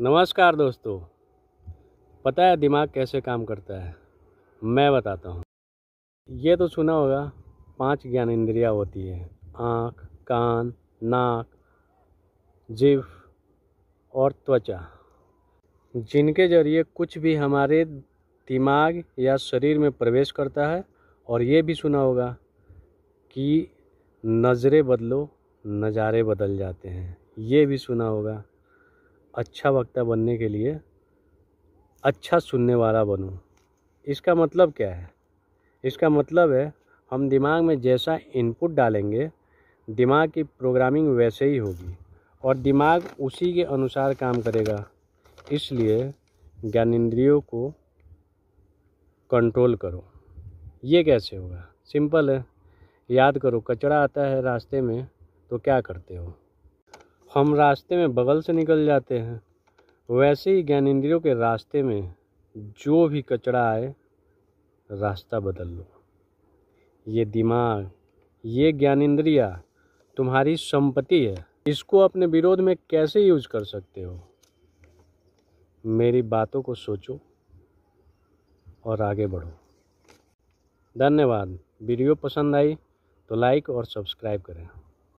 नमस्कार दोस्तों पता है दिमाग कैसे काम करता है मैं बताता हूँ ये तो सुना होगा पांच ज्ञान इंद्रिया होती है आँख कान नाक जीव और त्वचा जिनके जरिए कुछ भी हमारे दिमाग या शरीर में प्रवेश करता है और ये भी सुना होगा कि नज़रें बदलो नज़ारे बदल जाते हैं ये भी सुना होगा अच्छा वक्ता बनने के लिए अच्छा सुनने वाला बनूँ इसका मतलब क्या है इसका मतलब है हम दिमाग में जैसा इनपुट डालेंगे दिमाग की प्रोग्रामिंग वैसे ही होगी और दिमाग उसी के अनुसार काम करेगा इसलिए ज्ञान इंद्रियों को कंट्रोल करो ये कैसे होगा सिंपल है याद करो कचरा आता है रास्ते में तो क्या करते हो हम रास्ते में बगल से निकल जाते हैं वैसे ही ज्ञान इंद्रियों के रास्ते में जो भी कचरा आए रास्ता बदल लो ये दिमाग ये ज्ञान इंद्रिया तुम्हारी संपत्ति है इसको अपने विरोध में कैसे यूज कर सकते हो मेरी बातों को सोचो और आगे बढ़ो धन्यवाद वीडियो पसंद आई तो लाइक और सब्सक्राइब करें